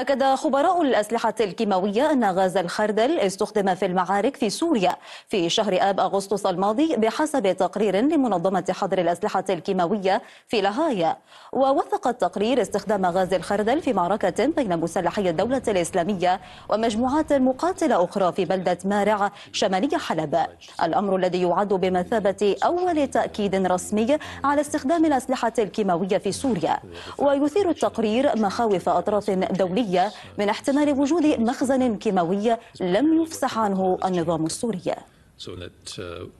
أكد خبراء الأسلحة الكيماوية أن غاز الخردل استخدم في المعارك في سوريا في شهر آب أغسطس الماضي بحسب تقرير لمنظمة حظر الأسلحة الكيماوية في لاهايا ووثق التقرير استخدام غاز الخردل في معركة بين مسلحي الدولة الإسلامية ومجموعات مقاتلة أخرى في بلدة مارع شمالي حلب الأمر الذي يعد بمثابة أول تأكيد رسمي على استخدام الأسلحة الكيماوية في سوريا ويثير التقرير مخاوف أطراف دولية السورية من احتمال وجود مخزن كيماوي لم يفصح عنه النظام السوري uh,